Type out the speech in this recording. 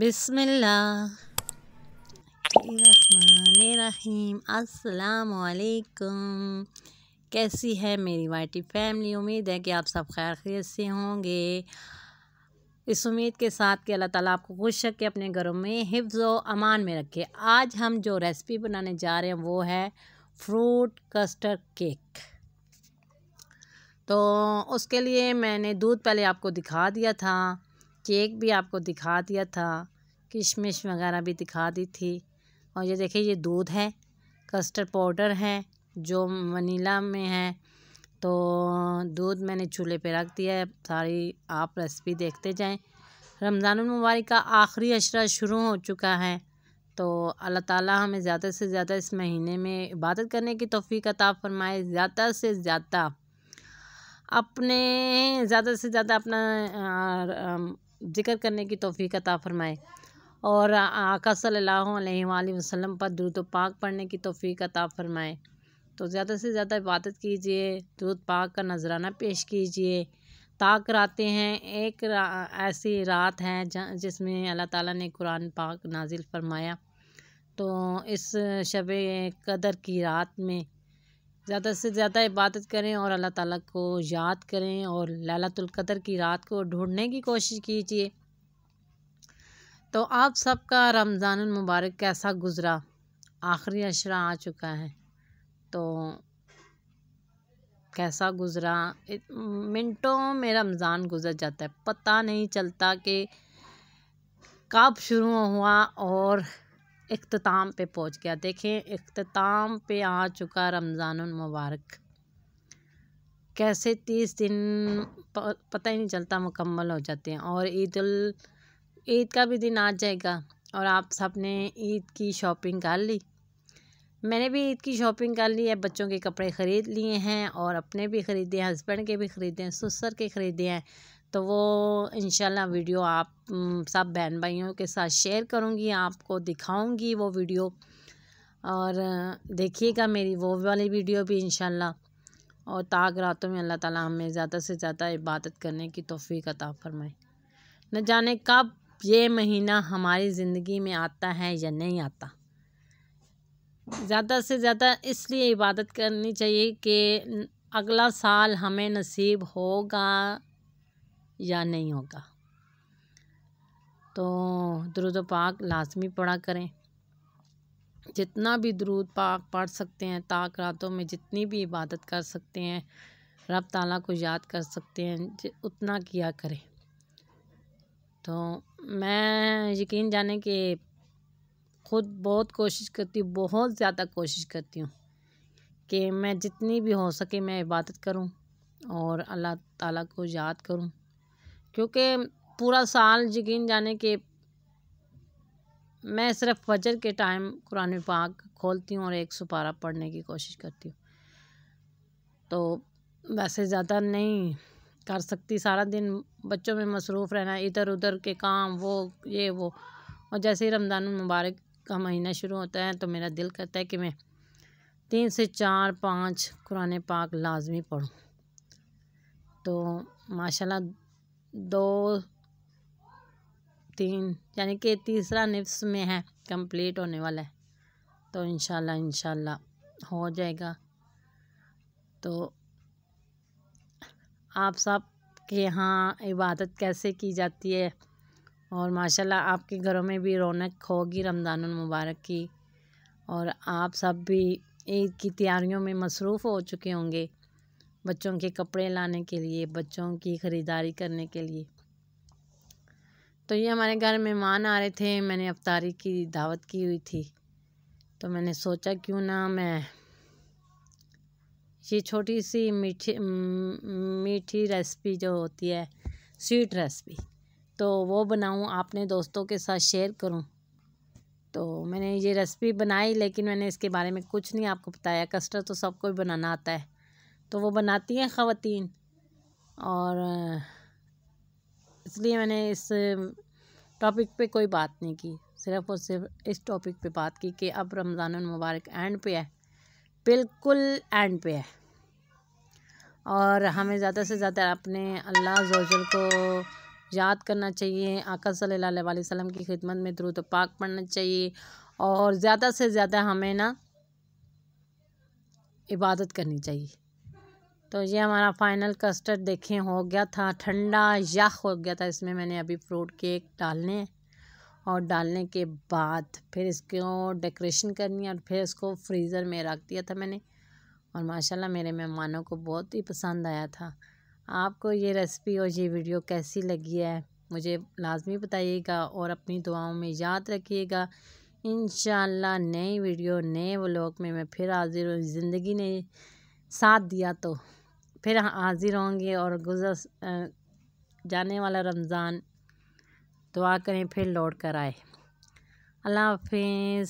बिसमीम असलकुम कैसी है मेरी वाइटी फैमिली उम्मीद है कि आप सब खैर खैरियत से होंगे इस उम्मीद के साथ कि अल्लाह ताला आपको खुश रखे अपने घरों में हिफ्ज़ अमान में रखे आज हम जो रेसिपी बनाने जा रहे हैं वो है फ्रूट कस्टर्ड केक तो उसके लिए मैंने दूध पहले आपको दिखा दिया था केक भी आपको दिखा दिया था किशमिश वगैरह भी दिखा दी थी और ये देखिए ये दूध है कस्टर्ड पाउडर है जो वनीला में है तो दूध मैंने चूल्हे पे रख दिया है सारी आप रेसिपी देखते जाएं मुबारक का आखिरी अशरा शुरू हो चुका है तो अल्लाह ताला हमें ज़्यादा से ज़्यादा इस महीने में इबादत करने की तोफ़ी अता फ़रमाए ज़्यादा से ज़्यादा अपने ज़्यादा से ज़्यादा अपना ज़िक्र करने की तोफ़ी अता फ़रमाए और आका सल्लल्लाहु अलैहि वसल्लम पर दूध पाक पढ़ने की तोफ़ी अता फ़रमाए तो ज़्यादा से ज़्यादा इबादत कीजिए दूध पाक का नजराना पेश कीजिए ताक रातें हैं एक रा, ऐसी रात है जिसमें अल्लाह ताला ने कुरान पाक नाजिल फरमाया तो इस शब कदर की रात में ज़्यादा से ज़्यादा इबादत करें और अल्लाह ताला को याद करें और लैलतुल कदर की रात को ढूंढने की कोशिश कीजिए तो आप सबका रमज़ान मुबारक कैसा गुज़रा आखिरी अशरा आ चुका है तो कैसा गुज़रा मिनटों में रमज़ान गुज़र जाता है पता नहीं चलता कि कब शुरू हुआ और अख्ताम पे पहुंच गया देखें अख्ताम पे आ चुका मुबारक कैसे तीस दिन पता ही नहीं चलता मुकम्मल हो जाते हैं और ईद ईद का भी दिन आ जाएगा और आप सब ने ईद की शॉपिंग कर ली मैंने भी ईद की शॉपिंग कर ली है बच्चों के कपड़े ख़रीद लिए हैं और अपने भी ख़रीदे हैं हस्बैंड के भी ख़रीदे हैं सुसर के ख़रीदे हैं तो वो इन वीडियो आप सब बहन भाइयों के साथ शेयर करूँगी आपको दिखाऊँगी वो वीडियो और देखिएगा मेरी वो वाली वीडियो भी इन और ताक रातों में अल्लाह ताला हमें ज़्यादा से ज़्यादा इबादत करने की तोफ़ी अता फरमाए न जाने कब ये महीना हमारी ज़िंदगी में आता है या नहीं आता ज़्यादा से ज़्यादा इसलिए इबादत करनी चाहिए कि अगला साल हमें नसीब होगा या नहीं होगा तो दरुद पाक लाजमी पढ़ा करें जितना भी द्रुद पाक पढ़ सकते हैं ताक रातों में जितनी भी इबादत कर सकते हैं रब ताला को याद कर सकते हैं उतना किया करें तो मैं यकीन जाने कि ख़ुद बहुत कोशिश करती हूँ बहुत ज़्यादा कोशिश करती हूँ कि मैं जितनी भी हो सके मैं इबादत करूँ और अल्लाह ताला को याद करूँ क्योंकि पूरा साल यकीन जाने के मैं सिर्फ फजर के टाइम कुरान पाक खोलती हूँ और एक सुपारा पढ़ने की कोशिश करती हूँ तो वैसे ज़्यादा नहीं कर सकती सारा दिन बच्चों में मसरूफ़ रहना इधर उधर के काम वो ये वो और जैसे ही रमज़ान मुबारक का महीना शुरू होता है तो मेरा दिल करता है कि मैं तीन से चार पाँच कुरान पाक लाजमी पढ़ूँ तो माशाल्लाह दो तीन यानी कि तीसरा निफ्स में है कंप्लीट होने वाला है तो इनशाला इनशाला हो जाएगा तो आप सब के यहाँ इबादत कैसे की जाती है और माशाल्लाह आपके घरों में भी रौनक होगी रमज़ान मुबारक की और आप सब भी ईद की तैयारियों में मसरूफ़ हो चुके होंगे बच्चों के कपड़े लाने के लिए बच्चों की ख़रीदारी करने के लिए तो ये हमारे घर मेहमान आ रहे थे मैंने अवतारी की दावत की हुई थी तो मैंने सोचा क्यों ना मैं ये छोटी सी मीठी मीठी रेसिपी जो होती है स्वीट रेसिपी तो वो बनाऊँ आपने दोस्तों के साथ शेयर करूँ तो मैंने ये रेसिपी बनाई लेकिन मैंने इसके बारे में कुछ नहीं आपको बताया कस्टर्ड तो सबको भी बनाना आता है तो वो बनाती हैं ख़वान और इसलिए मैंने इस टॉपिक पे कोई बात नहीं की सिर्फ़ और सिर्फ इस टॉपिक पे बात की कि अब रमज़ान मुबारक एंड पे है बिल्कुल एंड पे है और हमें ज़्यादा से ज़्यादा अपने अल्लाह जोजल को याद करना चाहिए आका सल्ला वसम की खिदमत में द्रुत पाक पढ़ना चाहिए और ज़्यादा से ज़्यादा हमें ना इबादत करनी चाहिए तो ये हमारा फाइनल कस्टर्ड देखें हो गया था ठंडा याख हो गया था इसमें मैंने अभी फ्रूट केक डालने और डालने के बाद फिर इसको डेकोरेशन करनी और फिर इसको फ्रीज़र में रख दिया था मैंने और माशाल्लाह मेरे मेहमानों को बहुत ही पसंद आया था आपको ये रेसिपी और ये वीडियो कैसी लगी है मुझे लाजमी बताइएगा और अपनी दुआओं में याद रखिएगा इन नई वीडियो नए व्लॉग में मैं फिर हाजिर हूँ ज़िंदगी ने साथ दिया तो फिर हाँ, हाजिर होंगे और गुजर जाने वाला रमज़ान दुआ करें फिर लौट कर आए अल्लाह हाफिज़